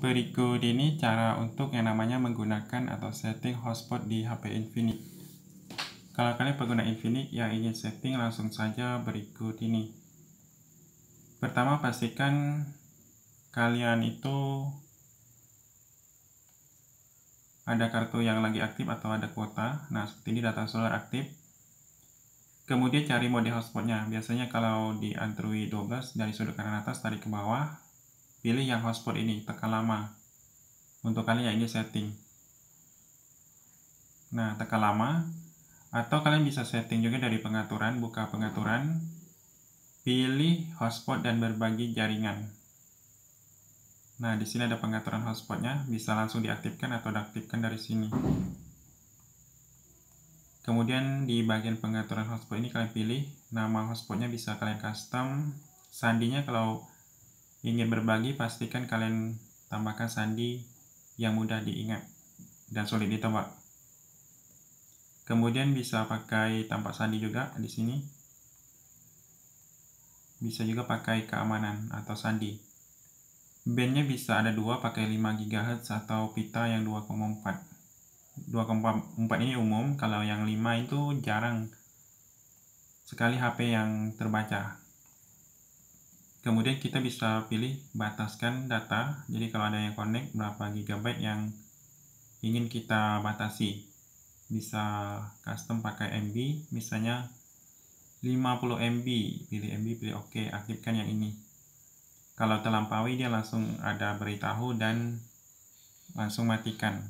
Berikut ini cara untuk yang namanya menggunakan atau setting hotspot di HP Infinix. Kalau kalian pengguna Infinix yang ingin setting langsung saja berikut ini. Pertama pastikan kalian itu ada kartu yang lagi aktif atau ada kuota. Nah, seperti ini data solar aktif. Kemudian cari mode hotspotnya. Biasanya kalau di Android 12 dari sudut kanan atas tarik ke bawah, Pilih yang hotspot ini, tekan lama. Untuk kalian yang ini setting. Nah, tekan lama. Atau kalian bisa setting juga dari pengaturan, buka pengaturan, pilih hotspot dan berbagi jaringan. Nah, di sini ada pengaturan hotspotnya, bisa langsung diaktifkan atau diaktifkan dari sini. Kemudian di bagian pengaturan hotspot ini kalian pilih nama hotspotnya bisa kalian custom. Sandinya kalau ingin berbagi, pastikan kalian tambahkan sandi yang mudah diingat dan sulit ditebak. Kemudian bisa pakai tampak sandi juga di sini. Bisa juga pakai keamanan atau sandi. Bandnya bisa ada dua pakai 5 GHz atau pita yang 2,4. 2,4 ini umum, kalau yang 5 itu jarang sekali HP yang terbaca Kemudian kita bisa pilih bataskan data. Jadi kalau ada yang connect berapa gigabyte yang ingin kita batasi. Bisa custom pakai MB, misalnya 50 MB. Pilih MB, pilih OK, aktifkan yang ini. Kalau terlampaui dia langsung ada beritahu dan langsung matikan.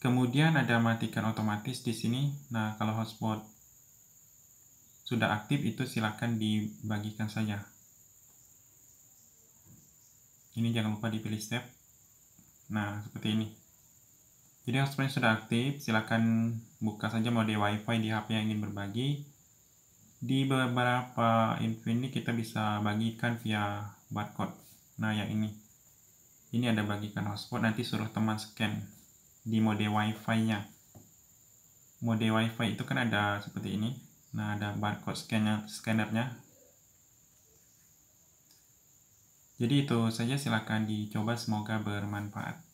Kemudian ada matikan otomatis di sini. Nah, kalau hotspot sudah aktif itu silahkan dibagikan saja ini jangan lupa dipilih step nah seperti ini jadi hotspotnya sudah aktif silahkan buka saja mode wifi di HP yang ingin berbagi di beberapa info ini kita bisa bagikan via barcode nah yang ini ini ada bagikan hotspot nanti suruh teman scan di mode wifi nya mode wifi itu kan ada seperti ini Nah, ada barcode scanner scannernya. Jadi itu saja silahkan dicoba semoga bermanfaat.